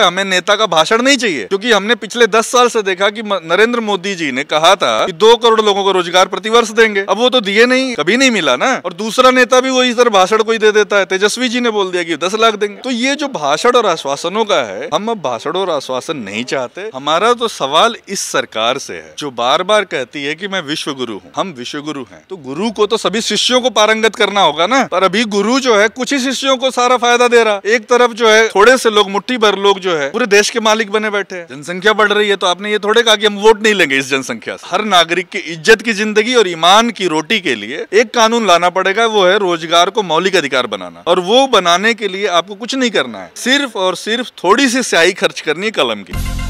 हमें नेता का भाषण नहीं चाहिए क्योंकि हमने पिछले दस साल से देखा कि नरेंद्र मोदी जी ने कहा था कि दो करोड़ लोगों को रोजगार प्रतिवर्ष देंगे अब वो तो दिए नहीं कभी नहीं मिला ना और दूसरा नेता भी वही सर भाषण ही दे देता है तेजस्वी जी ने बोल दिया कि दस लाख देंगे तो ये जो भाषण और आश्वासनों का है हम अब भाषण और आश्वासन नहीं चाहते हमारा तो सवाल इस सरकार से है जो बार बार कहती है की मैं विश्व गुरु हूँ हम विश्व गुरु है तो गुरु को तो सभी शिष्यों को पारंगत करना होगा ना पर अभी गुरु जो है कुछ ही शिष्यों को सारा फायदा दे रहा एक तरफ जो है थोड़े से लोग मुठ्ठी भर लोग जो है पूरे देश के मालिक बने बैठे हैं जनसंख्या बढ़ रही है तो आपने ये थोड़े कहा कि हम वोट नहीं लेंगे इस जनसंख्या से हर नागरिक की इज्जत की जिंदगी और ईमान की रोटी के लिए एक कानून लाना पड़ेगा वो है रोजगार को मौलिक अधिकार बनाना और वो बनाने के लिए आपको कुछ नहीं करना है सिर्फ और सिर्फ थोड़ी सी स्याही खर्च करनी है कलम की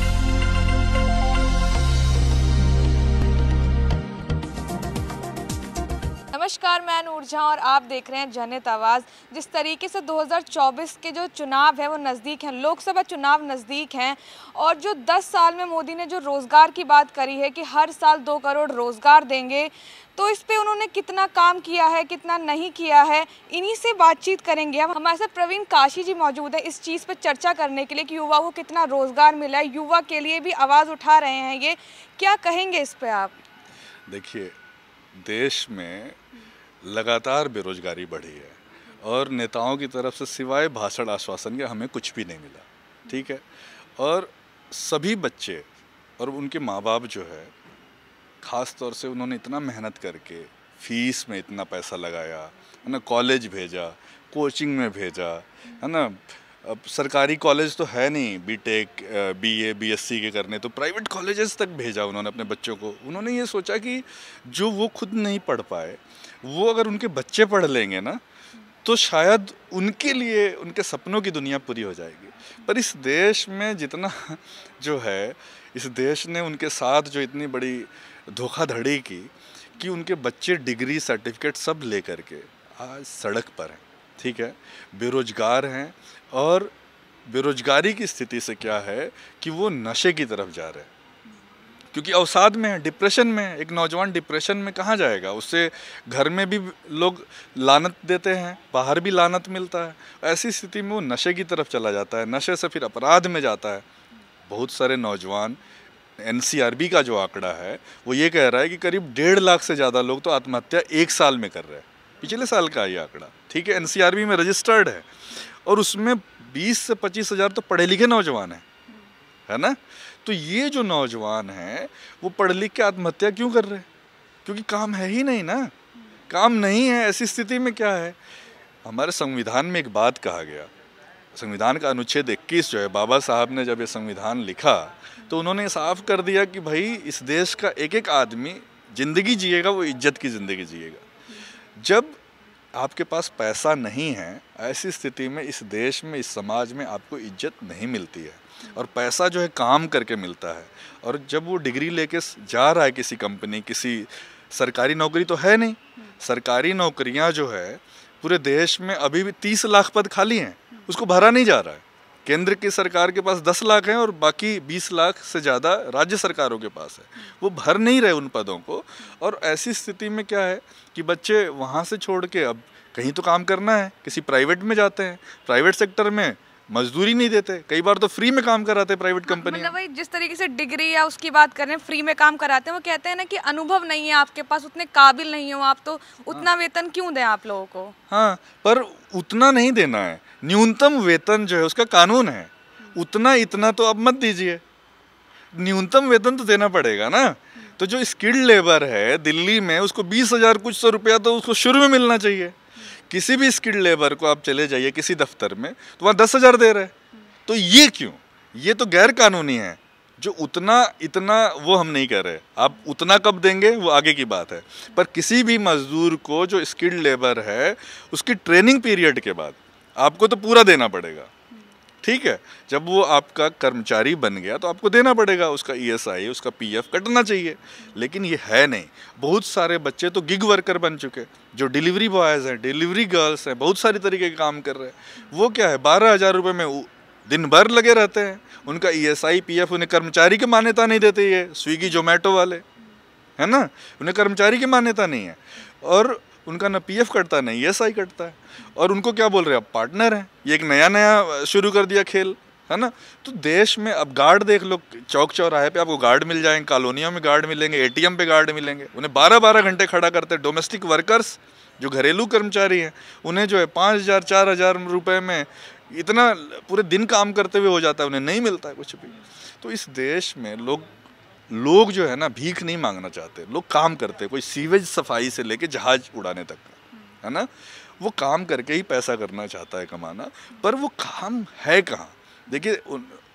नमस्कार मैं नूर झा और आप देख रहे हैं जनित आवाज़ जिस तरीके से 2024 के जो चुनाव है वो नज़दीक हैं लोकसभा चुनाव नज़दीक हैं और जो 10 साल में मोदी ने जो रोज़गार की बात करी है कि हर साल दो करोड़ रोज़गार देंगे तो इस पे उन्होंने कितना काम किया है कितना नहीं किया है इन्हीं से बातचीत करेंगे हम हमारे साथ प्रवीण काशी जी मौजूद है इस चीज़ पर चर्चा करने के लिए कि युवा को कितना रोज़गार मिला है युवा के लिए भी आवाज़ उठा रहे हैं ये क्या कहेंगे इस पर आप देखिए देश में लगातार बेरोजगारी बढ़ी है और नेताओं की तरफ से सिवाय भाषण आश्वासन के हमें कुछ भी नहीं मिला ठीक है और सभी बच्चे और उनके माँ बाप जो है ख़ास तौर से उन्होंने इतना मेहनत करके फीस में इतना पैसा लगाया है ना कॉलेज भेजा कोचिंग में भेजा है ना अब सरकारी कॉलेज तो है नहीं बीटेक बीए बीएससी के करने तो प्राइवेट कॉलेजेस तक भेजा उन्होंने अपने बच्चों को उन्होंने ये सोचा कि जो वो खुद नहीं पढ़ पाए वो अगर उनके बच्चे पढ़ लेंगे ना तो शायद उनके लिए उनके सपनों की दुनिया पूरी हो जाएगी पर इस देश में जितना जो है इस देश ने उनके साथ जो इतनी बड़ी धोखाधड़ी की कि उनके बच्चे डिग्री सर्टिफिकेट सब ले करके आज सड़क पर हैं ठीक है बेरोजगार हैं और बेरोजगारी की स्थिति से क्या है कि वो नशे की तरफ जा रहे हैं क्योंकि अवसाद में है डिप्रेशन में है एक नौजवान डिप्रेशन में कहाँ जाएगा उससे घर में भी लोग लानत देते हैं बाहर भी लानत मिलता है ऐसी स्थिति में वो नशे की तरफ चला जाता है नशे से फिर अपराध में जाता है बहुत सारे नौजवान एन का जो आंकड़ा है वो ये कह रहा है कि करीब डेढ़ लाख से ज़्यादा लोग तो आत्महत्या एक साल में कर रहे हैं पिछले साल का ये आंकड़ा ठीक है एन में रजिस्टर्ड है और उसमें बीस से पच्चीस हज़ार तो पढ़े लिखे नौजवान हैं है ना तो ये जो नौजवान है वो पढ़ लिख के आत्महत्या क्यों कर रहे हैं क्योंकि काम है ही नहीं ना काम नहीं है ऐसी स्थिति में क्या है हमारे संविधान में एक बात कहा गया संविधान का अनुच्छेद 21 जो है बाबा साहब ने जब ये संविधान लिखा तो उन्होंने साफ कर दिया कि भाई इस देश का एक एक आदमी ज़िंदगी जिएगा वो इज्जत की ज़िंदगी जिएगा जब आपके पास पैसा नहीं है ऐसी स्थिति में इस देश में इस समाज में आपको इज्जत नहीं मिलती है और पैसा जो है काम करके मिलता है और जब वो डिग्री लेके जा रहा है किसी कंपनी किसी सरकारी नौकरी तो है नहीं सरकारी नौकरियां जो है पूरे देश में अभी भी तीस लाख पद खाली हैं उसको भरा नहीं जा रहा है केंद्र की सरकार के पास दस लाख हैं और बाकी बीस लाख से ज़्यादा राज्य सरकारों के पास है वो भर नहीं रहे उन पदों को और ऐसी स्थिति में क्या है कि बच्चे वहाँ से छोड़ के अब कहीं तो काम करना है किसी प्राइवेट में जाते हैं प्राइवेट सेक्टर में मजदूरी नहीं देते कई बार तो फ्री में काम कराते प्राइवेट हाँ, कंपनी मतलब भाई जिस तरीके से डिग्री या उसकी बात कर रहे हैं फ्री में काम कराते हैं वो कहते हैं ना कि अनुभव नहीं है आपके पास उतने काबिल नहीं हो आप तो उतना हाँ। वेतन क्यों दें आप लोगों को हाँ पर उतना नहीं देना है न्यूनतम वेतन जो है उसका कानून है उतना इतना तो अब मत दीजिए न्यूनतम वेतन तो देना पड़ेगा ना तो जो स्किल्ड लेबर है दिल्ली में उसको बीस हजार कुछ सौ रुपया तो उसको शुरू में मिलना चाहिए किसी भी स्किल्ड लेबर को आप चले जाइए किसी दफ्तर में तो वहाँ दस हज़ार दे रहे तो ये क्यों ये तो गैर कानूनी है जो उतना इतना वो हम नहीं कर रहे आप उतना कब देंगे वो आगे की बात है पर किसी भी मज़दूर को जो स्किल्ड लेबर है उसकी ट्रेनिंग पीरियड के बाद आपको तो पूरा देना पड़ेगा ठीक है जब वो आपका कर्मचारी बन गया तो आपको देना पड़ेगा उसका ईएसआई e उसका पीएफ कटना चाहिए लेकिन ये है नहीं बहुत सारे बच्चे तो गिग वर्कर बन चुके जो डिलीवरी बॉयज़ हैं डिलीवरी गर्ल्स हैं बहुत सारी तरीके के काम कर रहे हैं वो क्या है बारह हज़ार रुपये में दिन भर लगे रहते हैं उनका E S I P F उन्हें कर्मचारी की मान्यता नहीं देते ये स्विगी जोमेटो वाले है ना उन्हें कर्मचारी की मान्यता नहीं है और उनका ना पीएफ कटता है ना ईएसआई e कटता है और उनको क्या बोल रहे हैं आप पार्टनर हैं ये एक नया नया शुरू कर दिया खेल है ना तो देश में अब गार्ड देख लो चौक चौराहे पे आपको गार्ड मिल जाएंगे कॉलोनियों में गार्ड मिलेंगे एटीएम पे गार्ड मिलेंगे उन्हें बारह बारह घंटे खड़ा करते हैं डोमेस्टिक वर्कर्स जो घरेलू कर्मचारी हैं उन्हें जो है पाँच हज़ार चार हज़ार रुपये में इतना पूरे दिन काम करते हुए हो जाता है उन्हें नहीं मिलता है कुछ भी तो इस देश में लोग लोग जो है ना भीख नहीं मांगना चाहते लोग काम करते कोई सीवेज सफाई से लेके जहाज उड़ाने तक है ना वो काम करके ही पैसा करना चाहता है कमाना पर वो काम है कहाँ देखिए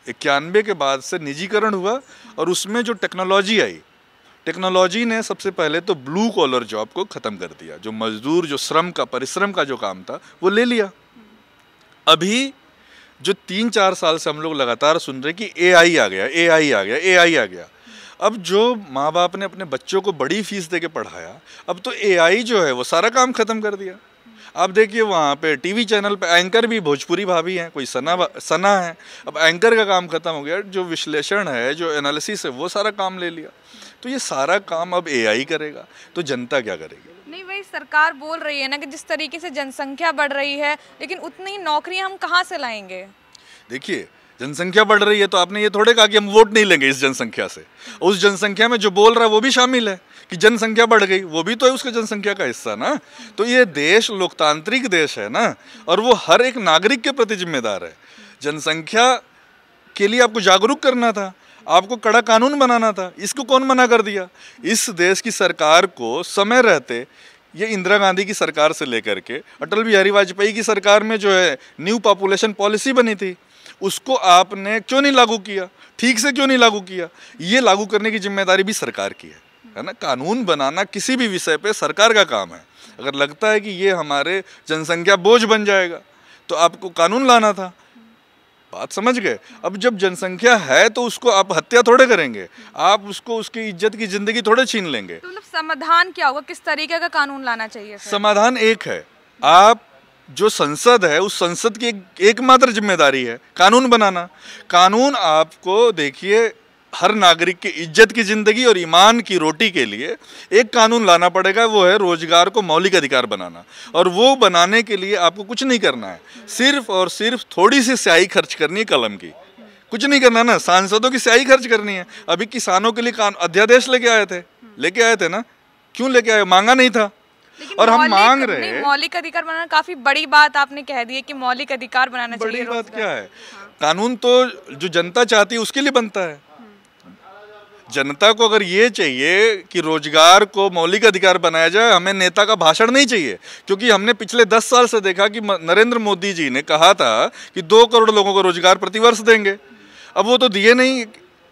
इक्यानवे के बाद से निजीकरण हुआ और उसमें जो टेक्नोलॉजी आई टेक्नोलॉजी ने सबसे पहले तो ब्लू कॉलर जॉब को ख़त्म कर दिया जो मजदूर जो श्रम का परिश्रम का जो काम था वो ले लिया अभी जो तीन चार साल से हम लोग लगातार सुन रहे कि एआई आ गया एआई आ गया एआई आ गया अब जो माँ बाप ने अपने बच्चों को बड़ी फीस दे के पढ़ाया अब तो आई जो है वो सारा काम ख़त्म कर दिया आप देखिए वहाँ पे टीवी चैनल पे एंकर भी भोजपुरी भाभी हैं कोई सना सना है अब एंकर का काम ख़त्म हो गया जो विश्लेषण है जो एनालिसिस है वो सारा काम ले लिया तो ये सारा काम अब एआई करेगा तो जनता क्या करेगी नहीं भाई सरकार बोल रही है ना कि जिस तरीके से जनसंख्या बढ़ रही है लेकिन उतनी नौकरियाँ हम कहाँ से लाएंगे देखिए जनसंख्या बढ़ रही है तो आपने ये थोड़े कहा कि हम वोट नहीं लेंगे इस जनसंख्या से उस जनसंख्या में जो बोल रहा है वो भी शामिल है कि जनसंख्या बढ़ गई वो भी तो है उसके जनसंख्या का हिस्सा ना तो ये देश लोकतांत्रिक देश है ना और वो हर एक नागरिक के प्रति जिम्मेदार है जनसंख्या के लिए आपको जागरूक करना था आपको कड़ा कानून बनाना था इसको कौन मना कर दिया इस देश की सरकार को समय रहते ये इंदिरा गांधी की सरकार से लेकर के अटल बिहारी वाजपेयी की सरकार में जो है न्यू पॉपुलेशन पॉलिसी बनी थी उसको आपने क्यों नहीं लागू किया ठीक से क्यों नहीं लागू किया ये लागू करने की जिम्मेदारी भी सरकार की है है ना कानून बनाना किसी भी विषय पे सरकार का काम है अगर लगता है कि ये हमारे जनसंख्या बोझ बन जाएगा तो आपको कानून लाना था बात समझ गए अब जब जनसंख्या है तो उसको आप हत्या थोड़े करेंगे आप उसको उसकी इज्जत की जिंदगी थोड़े छीन लेंगे तो मतलब समाधान क्या होगा किस तरीके का कानून लाना चाहिए समाधान एक है आप जो संसद है उस संसद की एकमात्र जिम्मेदारी है कानून बनाना कानून आपको देखिए हर नागरिक की इज्जत की ज़िंदगी और ईमान की रोटी के लिए एक कानून लाना पड़ेगा वो है रोज़गार को मौलिक अधिकार बनाना और वो बनाने के लिए आपको कुछ नहीं करना है सिर्फ और सिर्फ थोड़ी सी स्याही खर्च करनी है कलम की कुछ नहीं करना ना सांसदों की स्याही खर्च करनी है अभी किसानों के लिए अध्यादेश लेके आए थे लेके आए थे ना क्यों लेके आए मांगा नहीं था और हम मांग रहे हैं मौलिक अधिकार बनाना काफी बड़ी बात आपने कह दी है कि मौलिक अधिकार बनाना बड़ी बात क्या है हाँ। कानून तो जो जनता चाहती है उसके लिए बनता है जनता को अगर ये चाहिए कि रोजगार को मौलिक अधिकार बनाया जाए हमें नेता का भाषण नहीं चाहिए क्योंकि हमने पिछले दस साल से देखा कि नरेंद्र मोदी जी ने कहा था कि दो करोड़ लोगों को रोजगार प्रतिवर्ष देंगे अब वो तो दिए नहीं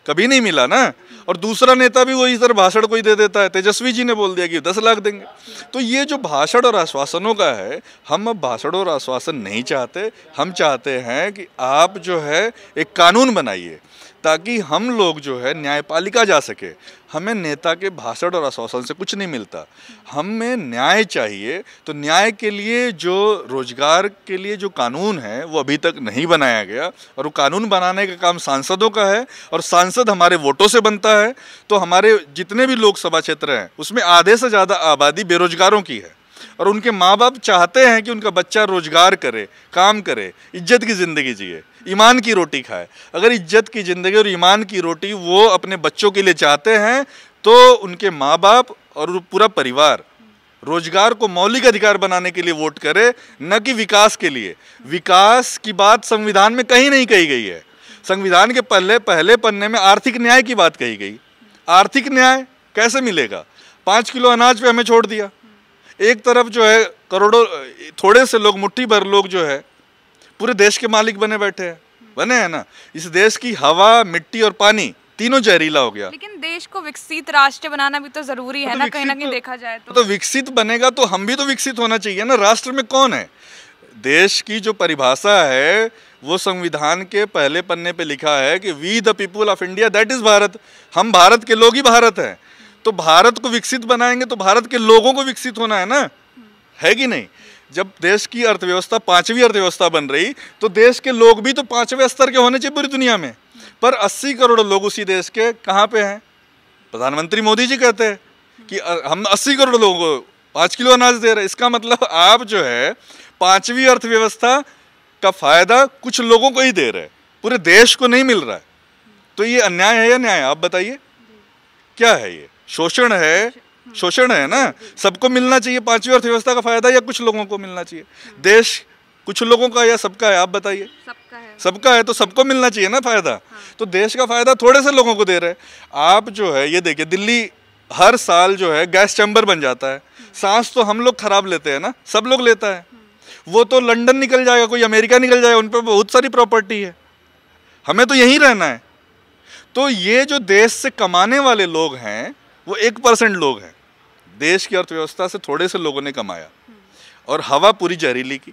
कभी नहीं मिला ना और दूसरा नेता भी वही सर भाषण ही दे देता है तेजस्वी जी ने बोल दिया कि दस लाख देंगे तो ये जो भाषण और आश्वासनों का है हम अब भाषण और आश्वासन नहीं चाहते हम चाहते हैं कि आप जो है एक कानून बनाइए ताकि हम लोग जो है न्यायपालिका जा सके हमें नेता के भाषण और आश्वासन से कुछ नहीं मिलता हमें न्याय चाहिए तो न्याय के लिए जो रोजगार के लिए जो कानून है वो अभी तक नहीं बनाया गया और वो कानून बनाने का काम सांसदों का है और सांसद हमारे वोटों से बनता है तो हमारे जितने भी लोकसभा क्षेत्र हैं उसमें आधे से ज़्यादा आबादी बेरोजगारों की है और उनके माँ बाप चाहते हैं कि उनका बच्चा रोजगार करे काम करे इज्जत की ज़िंदगी जिए ईमान की रोटी खाए अगर इज्जत की ज़िंदगी और ईमान की रोटी वो अपने बच्चों के लिए चाहते हैं तो उनके माँ बाप और पूरा परिवार रोजगार को मौलिक अधिकार बनाने के लिए वोट करे न कि विकास के लिए विकास की बात संविधान में कहीं नहीं कही गई है संविधान के पहले पहले पन्ने में आर्थिक न्याय की बात कही गई आर्थिक न्याय कैसे मिलेगा पाँच किलो अनाज पे हमें छोड़ दिया एक तरफ जो है करोड़ों थोड़े से लोग मुट्ठी भर लोग जो है पूरे देश के मालिक बने बैठे हैं बने हैं ना इस देश की हवा मिट्टी और पानी तीनों जहरीला हो गया लेकिन देश को विकसित राष्ट्र बनाना भी तो जरूरी है तो ना कहीं ना कहीं तो- देखा जाए तो, तो विकसित बनेगा तो हम भी तो विकसित होना चाहिए ना राष्ट्र में कौन है देश की जो परिभाषा है वो संविधान के पहले पन्ने पे लिखा है कि we the people of India that is Bharat हम भारत के लोग ही भारत हैं तो भारत को विकसित बनाएंगे तो भारत के लोगों को विकसित होना है ना है कि नहीं जब देश की अर्थव्यवस्था पांचवी अर्थव्यवस्था बन रही तो देश के लोग भी तो पांचवें स्तर के होने चाहिए पूरी दुनिया में पर 80 करोड़ लोग उसी देश के कहाँ पे हैं प्रधानमंत्री मोदी जी कहते हैं कि हम 80 करोड़ लोगों को पाँच किलो अनाज दे रहे इसका मतलब आप जो है पांचवी अर्थव्यवस्था का फायदा कुछ लोगों को ही दे रहे पूरे देश को नहीं मिल रहा है तो ये अन्याय है या न्याय आप बताइए क्या है ये शोषण है शोषण है ना सबको मिलना चाहिए पांचवी अर्थव्यवस्था का फायदा या कुछ लोगों को मिलना चाहिए देश कुछ लोगों का या सबका है आप बताइए सबका है सबका है तो सबको मिलना चाहिए ना फायदा हाँ। तो देश का फायदा थोड़े से लोगों को दे रहे हैं आप जो है ये देखिए दिल्ली हर साल जो है गैस चैम्बर बन जाता है सांस तो हम लोग खराब लेते हैं ना सब लोग लेता है वो तो लंदन निकल जाएगा कोई अमेरिका निकल जाएगा उन पर बहुत सारी प्रॉपर्टी है हमें तो यहीं रहना है तो ये जो देश से कमाने वाले लोग हैं वो एक परसेंट लोग हैं देश की अर्थव्यवस्था से थोड़े से लोगों ने कमाया और हवा पूरी जहरीली की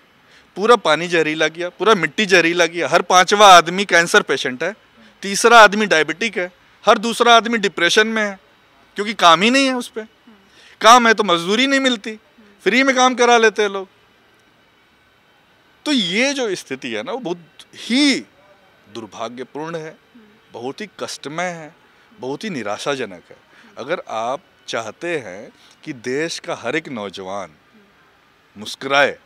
पूरा पानी जहरीला किया पूरा मिट्टी जहरीला किया हर पांचवा आदमी कैंसर पेशेंट है तीसरा आदमी डायबिटिक है हर दूसरा आदमी डिप्रेशन में है क्योंकि काम ही नहीं है उस पर काम है तो मजदूरी नहीं मिलती फ्री में काम करा लेते हैं लोग तो ये जो स्थिति है ना वो बहुत ही दुर्भाग्यपूर्ण है बहुत ही कष्टमय है बहुत ही निराशाजनक है अगर आप चाहते हैं कि देश का हर एक नौजवान मुस्कराए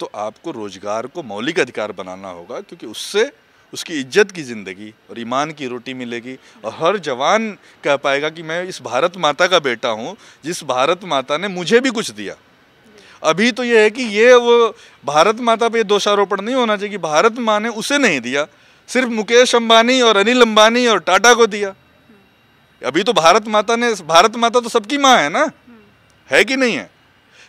तो आपको रोजगार को मौलिक अधिकार बनाना होगा क्योंकि उससे उसकी इज्जत की ज़िंदगी और ईमान की रोटी मिलेगी और हर जवान कह पाएगा कि मैं इस भारत माता का बेटा हूँ जिस भारत माता ने मुझे भी कुछ दिया अभी तो ये है कि ये वो भारत माता पे दोषारोपण नहीं होना चाहिए कि भारत माँ ने उसे नहीं दिया सिर्फ मुकेश अंबानी और अनिल अंबानी और टाटा को दिया अभी तो भारत माता ने भारत माता तो सबकी माँ है ना हम्म। है कि नहीं है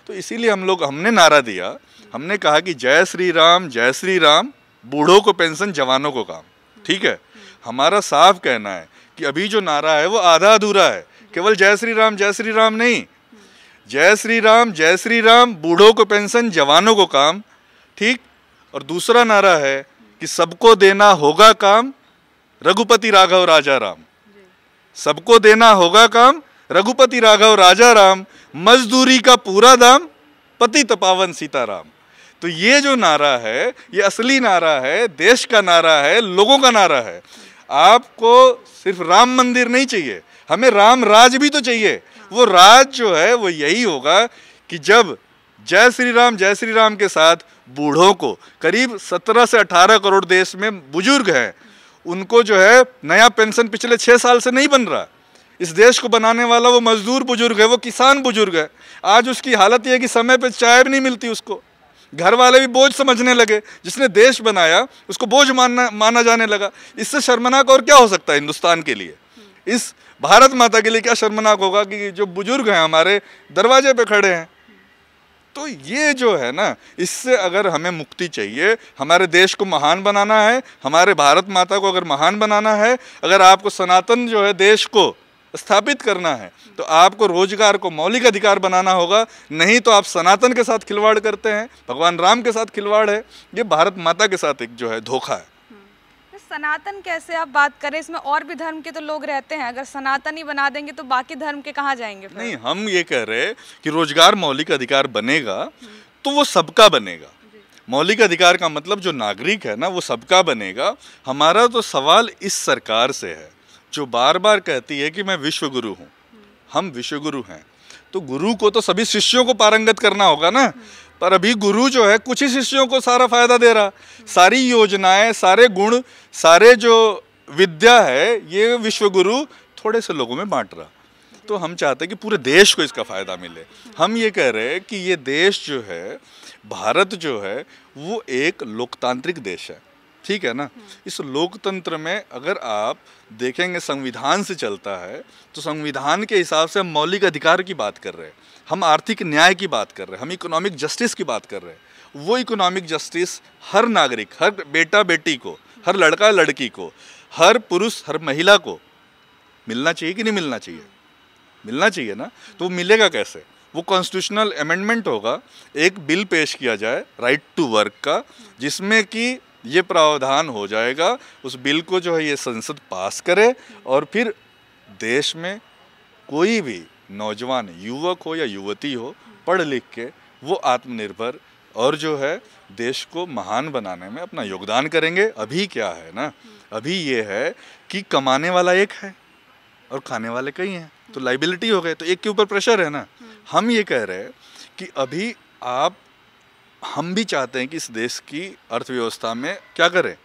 तो इसीलिए हम लोग हमने नारा दिया हमने कहा कि जय श्री राम जय श्री राम बूढ़ों को पेंशन जवानों को काम ठीक है हम्म। हमारा साफ कहना है कि अभी जो नारा है वो आधा अधूरा है केवल जय श्री राम जय श्री राम नहीं जय श्री राम जय श्री राम बूढ़ों को पेंशन जवानों को काम ठीक और दूसरा नारा है कि सबको देना होगा काम रघुपति राघव राजा राम सबको देना होगा काम रघुपति राघव राजा राम मजदूरी का पूरा दाम पति तपावन सीताराम तो ये जो नारा है ये असली नारा है देश का नारा है लोगों का नारा है आपको सिर्फ राम मंदिर नहीं चाहिए हमें राम राज भी तो चाहिए वो राज जो है वो यही होगा कि जब जय श्री राम जय श्री राम के साथ बूढ़ों को करीब 17 से 18 करोड़ देश में बुजुर्ग हैं उनको जो है नया पेंशन पिछले छः साल से नहीं बन रहा इस देश को बनाने वाला वो मजदूर बुजुर्ग है वो किसान बुजुर्ग है आज उसकी हालत यह है कि समय पर चाय भी नहीं मिलती उसको घर वाले भी बोझ समझने लगे जिसने देश बनाया उसको बोझ मानना माना जाने लगा इससे शर्मनाक और क्या हो सकता है हिंदुस्तान के लिए इस भारत माता के लिए क्या शर्मनाक होगा कि जो बुजुर्ग हैं हमारे दरवाजे पे खड़े हैं तो ये जो है ना इससे अगर हमें मुक्ति चाहिए हमारे देश को महान बनाना है हमारे भारत माता को अगर महान बनाना है अगर आपको सनातन जो है देश को स्थापित करना है तो आपको रोजगार को मौलिक अधिकार बनाना होगा नहीं तो आप सनातन के साथ खिलवाड़ करते हैं भगवान राम के साथ खिलवाड़ है ये भारत माता के साथ एक जो है धोखा है सनातन कैसे आप बात करें इसमें और भी धर्म के तो लोग रहते हैं अगर सनातन ही बना देंगे तो बाकी धर्म के कहाँ जाएंगे फिर? नहीं हम ये कह रहे हैं कि रोजगार मौलिक अधिकार बनेगा तो वो सबका बनेगा मौलिक अधिकार का मतलब जो नागरिक है ना वो सबका बनेगा हमारा तो सवाल इस सरकार से है जो बार बार कहती है कि मैं विश्वगुरु हूँ हम विश्वगुरु हैं तो गुरु को तो सभी शिष्यों को पारंगत करना होगा ना पर अभी गुरु जो है कुछ ही शिष्यों को सारा फायदा दे रहा सारी योजनाएं सारे गुण सारे जो विद्या है ये विश्व गुरु थोड़े से लोगों में बांट रहा तो हम चाहते हैं कि पूरे देश को इसका फ़ायदा मिले हम ये कह रहे हैं कि ये देश जो है भारत जो है वो एक लोकतांत्रिक देश है ठीक है ना हाँ। इस लोकतंत्र में अगर आप देखेंगे संविधान से चलता है तो संविधान के हिसाब से हम मौलिक अधिकार की बात कर रहे हैं हम आर्थिक न्याय की बात कर रहे हैं हम इकोनॉमिक जस्टिस की बात कर रहे हैं वो इकोनॉमिक जस्टिस हर नागरिक हर बेटा बेटी को हर लड़का लड़की को हर पुरुष हर महिला को मिलना चाहिए कि नहीं मिलना चाहिए मिलना चाहिए ना तो वो मिलेगा कैसे वो कॉन्स्टिट्यूशनल अमेंडमेंट होगा एक बिल पेश किया जाए राइट टू वर्क का जिसमें कि ये प्रावधान हो जाएगा उस बिल को जो है ये संसद पास करे और फिर देश में कोई भी नौजवान युवक हो या युवती हो पढ़ लिख के वो आत्मनिर्भर और जो है देश को महान बनाने में अपना योगदान करेंगे अभी क्या है ना अभी ये है कि कमाने वाला एक है और खाने वाले कई हैं तो लाइबिलिटी हो गए तो एक के ऊपर प्रेशर है ना हम ये कह रहे हैं कि अभी आप हम भी चाहते हैं कि इस देश की अर्थव्यवस्था में क्या करें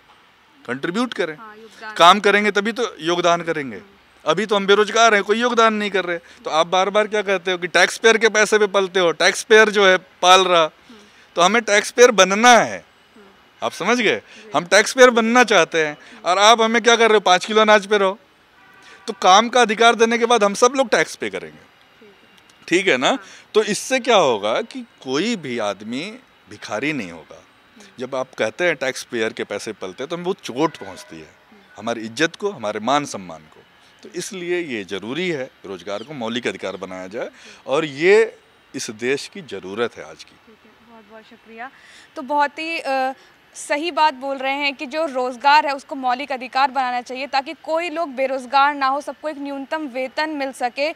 कंट्रीब्यूट करें हाँ, काम करेंगे तभी तो योगदान करेंगे हाँ। अभी तो हम बेरोजगार हैं कोई योगदान नहीं कर रहे तो आप बार बार क्या कहते हो कि टैक्स पेयर के पैसे पे पलते हो टैक्स पेयर जो है पाल रहा हाँ। तो हमें टैक्स पेयर बनना है हाँ। आप समझ गए हम टैक्स पेयर बनना चाहते हैं और आप हमें क्या कर रहे हो पाँच किलो अनाज पे रहो तो काम का अधिकार देने के बाद हम सब लोग टैक्स पे करेंगे ठीक है ना तो इससे क्या होगा कि कोई भी आदमी भिखारी नहीं होगा जब आप कहते हैं टैक्स पेयर के पैसे पलते हैं तो हमें वो चोट पहुंचती है हमारी इज्जत को हमारे मान सम्मान को तो इसलिए ये ज़रूरी है रोज़गार को मौलिक अधिकार बनाया जाए और ये इस देश की ज़रूरत है आज की बहुत बहुत शुक्रिया तो बहुत ही सही बात बोल रहे हैं कि जो रोज़गार है उसको मौलिक अधिकार बनाना चाहिए ताकि कोई लोग बेरोज़गार ना हो सबको एक न्यूनतम वेतन मिल सके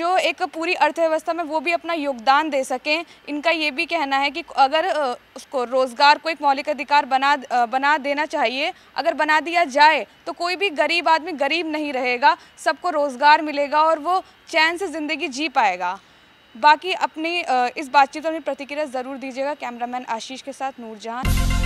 जो एक पूरी अर्थव्यवस्था में वो भी अपना योगदान दे सकें इनका ये भी कहना है कि अगर उसको रोज़गार को एक मौलिक अधिकार बना बना देना चाहिए अगर बना दिया जाए तो कोई भी गरीब आदमी गरीब नहीं रहेगा सबको रोज़गार मिलेगा और वो चैन से ज़िंदगी जी पाएगा बाकी अपनी इस बातचीत में अपनी प्रतिक्रिया ज़रूर दीजिएगा कैमरामैन आशीष के साथ नूरजहाँ